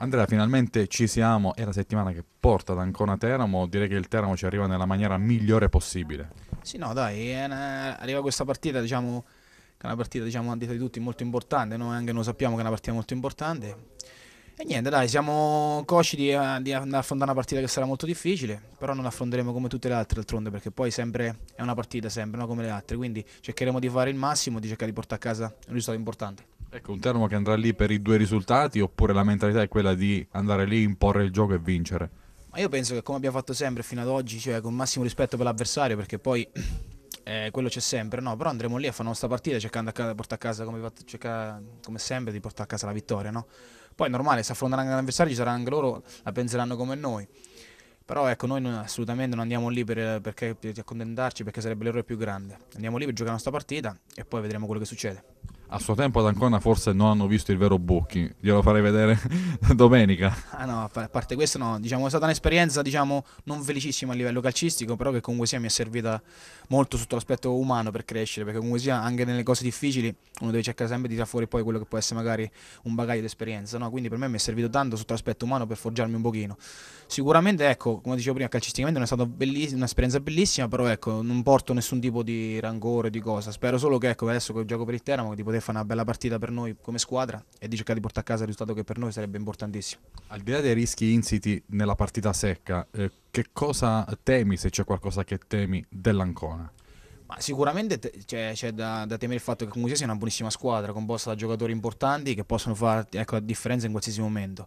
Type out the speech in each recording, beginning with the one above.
Andrea, finalmente ci siamo, è la settimana che porta ad Ancona Teramo, direi che il Teramo ci arriva nella maniera migliore possibile. Sì, no, dai, una... arriva questa partita, diciamo, che è una partita, diciamo, a detta di tutti molto importante, noi anche noi sappiamo che è una partita molto importante. E niente, dai, siamo cosci di, eh, di affrontare una partita che sarà molto difficile, però non affronteremo come tutte le altre d'altronde, perché poi sempre è una partita, sempre, no? come le altre, quindi cercheremo di fare il massimo, di cercare di portare a casa un risultato importante. Ecco, un Teramo che andrà lì per i due risultati oppure la mentalità è quella di andare lì, imporre il gioco e vincere? Ma io penso che come abbiamo fatto sempre fino ad oggi, cioè con massimo rispetto per l'avversario, perché poi eh, quello c'è sempre, no? Però andremo lì a fare la nostra partita cercando di portare a casa, come, cerca, come sempre, di portare a casa la vittoria, no? Poi è normale, se affronteranno l'avversario ci saranno anche loro, la penseranno come noi. Però ecco, noi non, assolutamente non andiamo lì per, perché, per accontentarci perché sarebbe l'errore più grande. Andiamo lì per giocare la nostra partita e poi vedremo quello che succede a suo tempo ad Ancona forse non hanno visto il vero Bocchi, glielo farei vedere domenica. Ah no, a parte questo no, diciamo, è stata un'esperienza diciamo, non felicissima a livello calcistico, però che comunque sia mi è servita molto sotto l'aspetto umano per crescere, perché comunque sia anche nelle cose difficili uno deve cercare sempre di tirare fuori poi quello che può essere magari un bagaglio di esperienza, no? quindi per me mi è servito tanto sotto l'aspetto umano per forgiarmi un pochino. Sicuramente ecco, come dicevo prima, calcisticamente è stata belliss- un'esperienza bellissima, però ecco, non porto nessun tipo di rancore, di cosa, spero solo che ecco, adesso che gioco per il Teramo di poter vorrei fare una bella partita per noi come squadra e di cercare di portare a casa il risultato che per noi sarebbe importantissimo. Al di là dei rischi insiti nella partita secca, eh, che cosa temi, se c'è qualcosa che temi, dell'Ancona? Ma sicuramente c'è, cioè, c'è da, da, temere il fatto che comunque sia una buonissima squadra composta da giocatori importanti che possono fare ecco, la differenza in qualsiasi momento.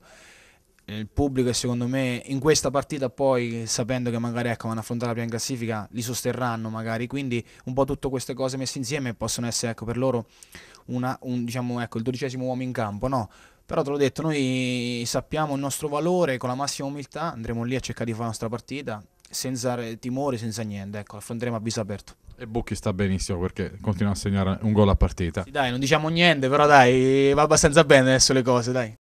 Il pubblico secondo me in questa partita poi sapendo che magari ecco, vanno a affrontare la prima classifica li sosterranno magari quindi un po' tutte queste cose messe insieme possono essere ecco, per loro una, un, diciamo, ecco, il dodicesimo uomo in campo, no. Però te l'ho detto, noi sappiamo il nostro valore, con la massima umiltà andremo lì a cercare di fare la nostra partita, senza timori, senza niente, ecco, affronteremo a viso aperto. E Bucchi sta benissimo perché continua a segnare un gol a partita. Sì, dai, non diciamo niente, però dai, va abbastanza bene adesso le cose, dai.